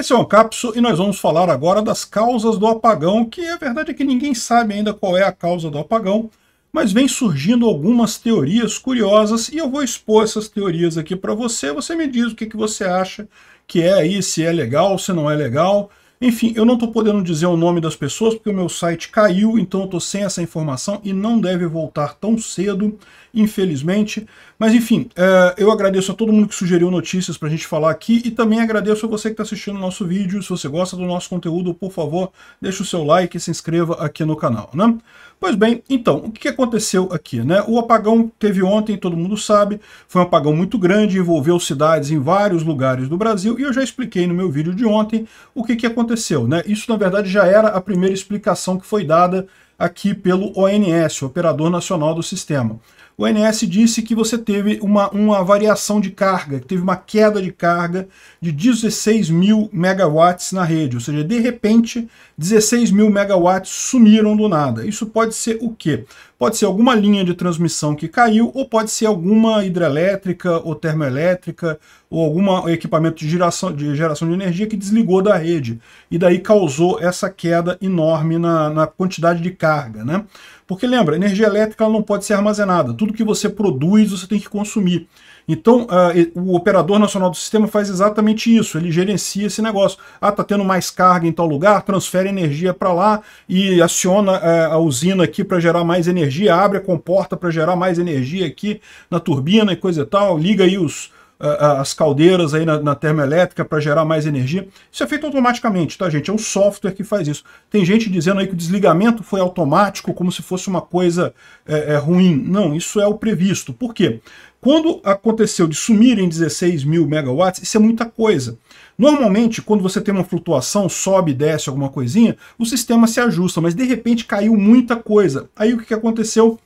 Esse é o Capso e nós vamos falar agora das causas do apagão, que a é verdade é que ninguém sabe ainda qual é a causa do apagão, mas vem surgindo algumas teorias curiosas e eu vou expor essas teorias aqui para você. Você me diz o que, que você acha que é aí, se é legal, se não é legal. Enfim, eu não estou podendo dizer o nome das pessoas porque o meu site caiu, então eu estou sem essa informação e não deve voltar tão cedo, infelizmente. Mas enfim, é, eu agradeço a todo mundo que sugeriu notícias para a gente falar aqui e também agradeço a você que está assistindo o nosso vídeo. Se você gosta do nosso conteúdo, por favor, deixe o seu like e se inscreva aqui no canal. Né? Pois bem, então, o que aconteceu aqui? Né? O apagão teve ontem, todo mundo sabe, foi um apagão muito grande, envolveu cidades em vários lugares do Brasil e eu já expliquei no meu vídeo de ontem o que, que aconteceu aconteceu? Né? Isso, na verdade, já era a primeira explicação que foi dada aqui pelo ONS, Operador Nacional do Sistema. O ONS disse que você teve uma, uma variação de carga, teve uma queda de carga de 16 mil megawatts na rede, ou seja, de repente 16 mil megawatts sumiram do nada. Isso pode ser o quê? Pode ser alguma linha de transmissão que caiu, ou pode ser alguma hidrelétrica ou termoelétrica, ou algum equipamento de geração, de geração de energia que desligou da rede. E daí causou essa queda enorme na, na quantidade de carga. Né? Porque lembra, energia elétrica não pode ser armazenada. Tudo que você produz, você tem que consumir. Então, uh, o operador nacional do sistema faz exatamente isso, ele gerencia esse negócio. Ah, tá tendo mais carga em tal lugar, transfere energia para lá e aciona uh, a usina aqui para gerar mais energia, abre a comporta para gerar mais energia aqui na turbina e coisa e tal, liga aí os, as caldeiras aí na, na termoelétrica para gerar mais energia. Isso é feito automaticamente, tá, gente? É um software que faz isso. Tem gente dizendo aí que o desligamento foi automático, como se fosse uma coisa eh, eh, ruim. Não, isso é o previsto. Por quê? Quando aconteceu de sumir em 16 mil megawatts, isso é muita coisa. Normalmente, quando você tem uma flutuação, sobe, desce alguma coisinha, o sistema se ajusta, mas de repente caiu muita coisa. Aí o que aconteceu?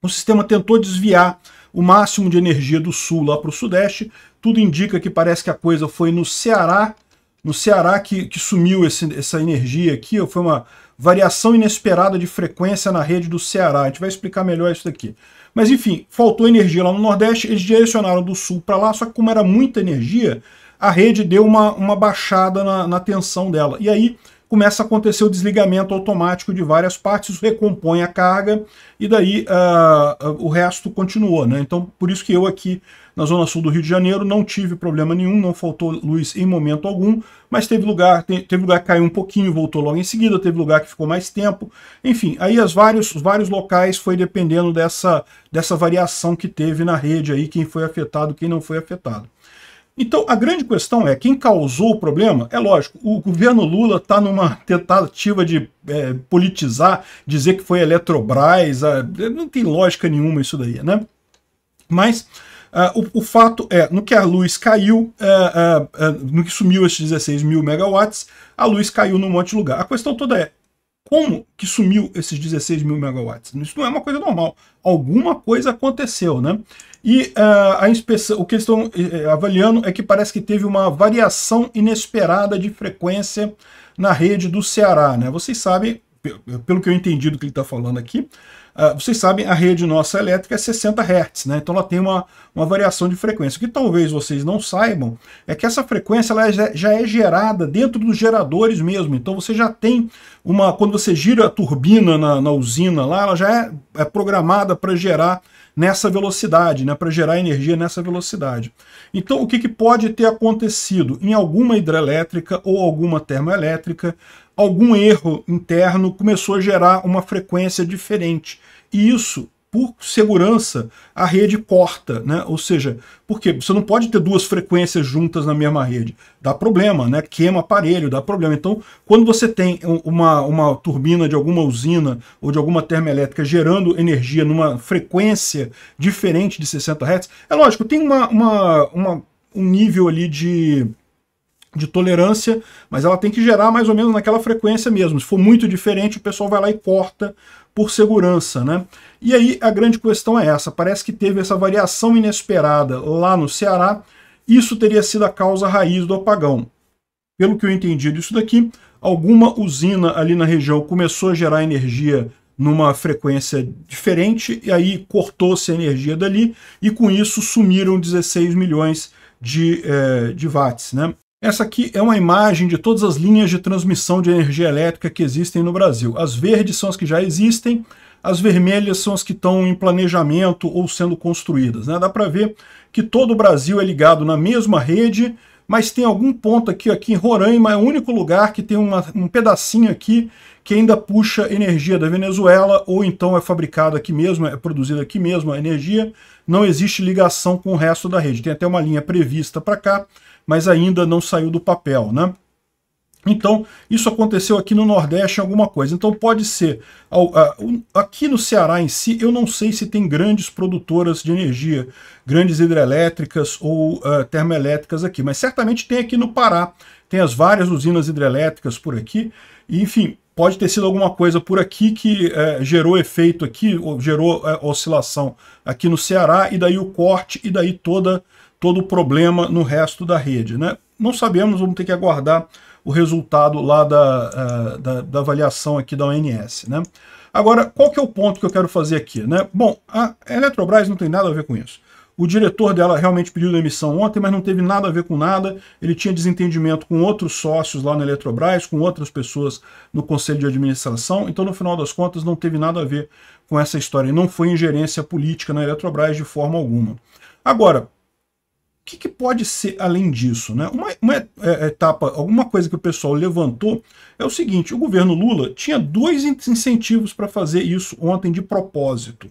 O sistema tentou desviar o máximo de energia do sul lá para o sudeste. Tudo indica que parece que a coisa foi no Ceará, no Ceará que, que sumiu esse, essa energia aqui, foi uma variação inesperada de frequência na rede do Ceará. A gente vai explicar melhor isso daqui. Mas enfim, faltou energia lá no Nordeste, eles direcionaram do Sul para lá, só que como era muita energia, a rede deu uma, uma baixada na, na tensão dela. E aí começa a acontecer o desligamento automático de várias partes, recompõe a carga e daí uh, uh, o resto continuou. Né? Então, por isso que eu aqui na zona sul do Rio de Janeiro, não tive problema nenhum, não faltou luz em momento algum, mas teve lugar, teve lugar que caiu um pouquinho, voltou logo em seguida, teve lugar que ficou mais tempo. Enfim, aí as vários, vários locais foi dependendo dessa, dessa variação que teve na rede aí, quem foi afetado, quem não foi afetado. Então, a grande questão é, quem causou o problema, é lógico, o governo Lula está numa tentativa de é, politizar, dizer que foi a Eletrobras, a, não tem lógica nenhuma isso daí, né? Mas ah, o, o, fato é, no que a luz caiu, uh, uh, no que sumiu esses 16 mil megawatts, a luz caiu num monte de lugar. A questão toda é, como que sumiu esses 16 mil megawatts? Isso não é uma coisa normal. Alguma coisa aconteceu, né? E a inspeção, o que eles estão avaliando é que parece que teve uma variação inesperada de frequência na rede do Ceará, né? Vocês sabem, pelo que eu entendi do que ele está falando aqui, Uh, vocês sabem, a rede nossa elétrica é 60 Hz, né? então ela tem uma, uma variação de frequência. O que talvez vocês não saibam é que essa frequência ela é já é gerada dentro dos geradores mesmo. Então você já tem uma. Quando você gira a turbina na, na usina lá, ela já é, é programada para gerar nessa velocidade, né? para gerar energia nessa velocidade. Então o que, que pode ter acontecido? Em alguma hidrelétrica ou alguma termoelétrica, algum erro interno começou a gerar uma frequência diferente. E isso, por segurança, a rede corta, né? Ou seja, porque você não pode ter duas frequências juntas na mesma rede. Dá problema, né? Queima aparelho, dá problema. Então, quando você tem uma, uma turbina de alguma usina ou de alguma termoelétrica gerando energia numa frequência diferente de 60 Hz, é lógico, tem uma, uma, uma um nível ali de de tolerância, mas ela tem que gerar mais ou menos naquela frequência mesmo. Se for muito diferente, o pessoal vai lá e corta por segurança, né? E aí a grande questão é essa, parece que teve essa variação inesperada lá no Ceará, isso teria sido a causa raiz do apagão. Pelo que eu entendi disso daqui, alguma usina ali na região começou a gerar energia numa frequência diferente, e aí cortou-se a energia dali, e com isso sumiram 16 milhões de, eh, de watts, né? Essa aqui é uma imagem de todas as linhas de transmissão de energia elétrica que existem no Brasil. As verdes são as que já existem, as vermelhas são as que estão em planejamento ou sendo construídas. Né? Dá para ver que todo o Brasil é ligado na mesma rede, mas tem algum ponto aqui, aqui em Roraima, é o único lugar que tem uma, um pedacinho aqui que ainda puxa energia da Venezuela, ou então é fabricada aqui mesmo, é produzida aqui mesmo a energia, não existe ligação com o resto da rede. Tem até uma linha prevista para cá, mas ainda não saiu do papel, né? Então, isso aconteceu aqui no Nordeste, alguma coisa. Então, pode ser. Aqui no Ceará em si, eu não sei se tem grandes produtoras de energia, grandes hidrelétricas ou uh, termoelétricas aqui, mas certamente tem aqui no Pará. Tem as várias usinas hidrelétricas por aqui. E, enfim, pode ter sido alguma coisa por aqui que uh, gerou efeito aqui, ou gerou uh, oscilação aqui no Ceará, e daí o corte, e daí toda, todo o problema no resto da rede. Né? Não sabemos, vamos ter que aguardar o resultado lá da, eh, da, da avaliação aqui da ONS. Né? Agora, qual que é o ponto que eu quero fazer aqui? Né? Bom, a Eletrobras não tem nada a ver com isso. O diretor dela realmente pediu demissão ontem, mas não teve nada a ver com nada. Ele tinha desentendimento com outros sócios lá na Eletrobras, com outras pessoas no conselho de administração. Então, no final das contas, não teve nada a ver com essa história. E não foi ingerência política na Eletrobras de forma alguma. Agora, que, que pode ser além disso? Né? Uma, uma, é, etapa, alguma coisa que o pessoal levantou é o seguinte: o governo Lula tinha dois incentivos para fazer isso ontem de propósito.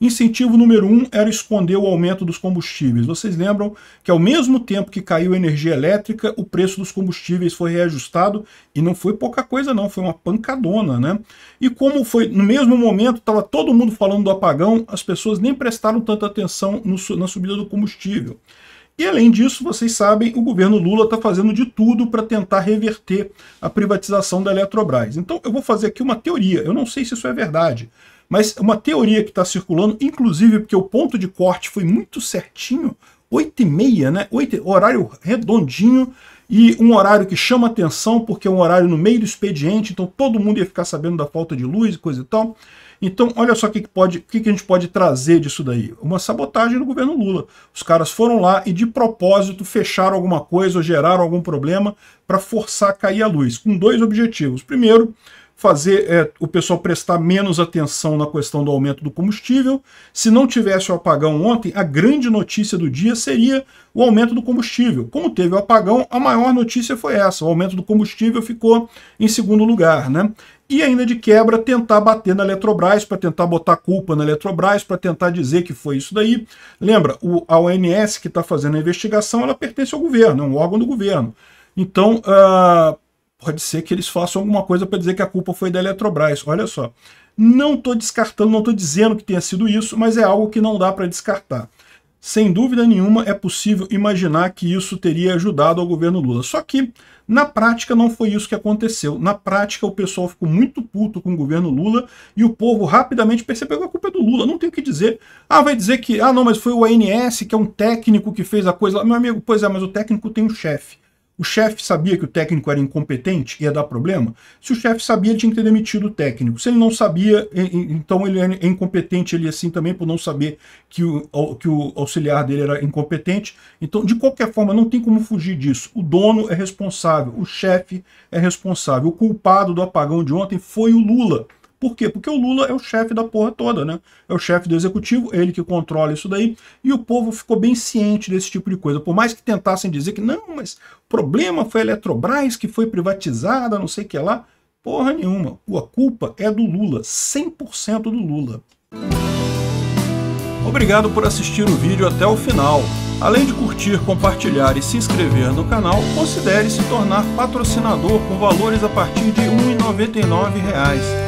Incentivo número um era esconder o aumento dos combustíveis. Vocês lembram que ao mesmo tempo que caiu a energia elétrica, o preço dos combustíveis foi reajustado e não foi pouca coisa não, foi uma pancadona, né? E como foi no mesmo momento estava todo mundo falando do apagão, as pessoas nem prestaram tanta atenção no, na subida do combustível. E além disso, vocês sabem, o governo Lula está fazendo de tudo para tentar reverter a privatização da Eletrobras. Então eu vou fazer aqui uma teoria, eu não sei se isso é verdade, mas é uma teoria que está circulando, inclusive porque o ponto de corte foi muito certinho, 8 e meia, né? 8, horário redondinho e um horário que chama atenção porque é um horário no meio do expediente, então todo mundo ia ficar sabendo da falta de luz e coisa e tal. Então, olha só o que, que, pode, que, que a gente pode trazer disso daí. Uma sabotagem do governo Lula. Os caras foram lá e de propósito fecharam alguma coisa ou geraram algum problema para forçar a cair a luz, com dois objetivos. Primeiro, fazer é, o pessoal prestar menos atenção na questão do aumento do combustível. Se não tivesse o apagão ontem, a grande notícia do dia seria o aumento do combustível. Como teve o apagão, a maior notícia foi essa: o aumento do combustível ficou em segundo lugar. Né? e ainda de quebra tentar bater na Eletrobras, para tentar botar culpa na Eletrobras, para tentar dizer que foi isso daí. Lembra, o, a ONS que está fazendo a investigação, ela pertence ao governo, é um órgão do governo. Então, uh, pode ser que eles façam alguma coisa para dizer que a culpa foi da Eletrobras. Olha só, não estou descartando, não estou dizendo que tenha sido isso, mas é algo que não dá para descartar sem dúvida nenhuma é possível imaginar que isso teria ajudado ao governo Lula. Só que, na prática, não foi isso que aconteceu. Na prática, o pessoal ficou muito puto com o governo Lula e o povo rapidamente percebeu que a culpa é do Lula. Não tem o que dizer. Ah, vai dizer que, ah, não, mas foi o ANS, que é um técnico que fez a coisa. Meu amigo, pois é, mas o técnico tem um chefe. O chefe sabia que o técnico era incompetente, e ia dar problema? Se o chefe sabia, ele tinha que ter demitido o técnico. Se ele não sabia, então ele é incompetente, ele assim também, por não saber que o, que o auxiliar dele era incompetente. Então, de qualquer forma, não tem como fugir disso. O dono é responsável, o chefe é responsável. O culpado do apagão de ontem foi o Lula. Por quê? Porque o Lula é o chefe da porra toda, né? É o chefe do executivo, ele que controla isso daí, e o povo ficou bem ciente desse tipo de coisa. Por mais que tentassem dizer que não, mas o problema foi a Eletrobras que foi privatizada, não sei o que lá. Porra nenhuma. A culpa é do Lula, 100% do Lula. Obrigado por assistir o vídeo até o final. Além de curtir, compartilhar e se inscrever no canal, considere se tornar patrocinador com valores a partir de R$ 1,99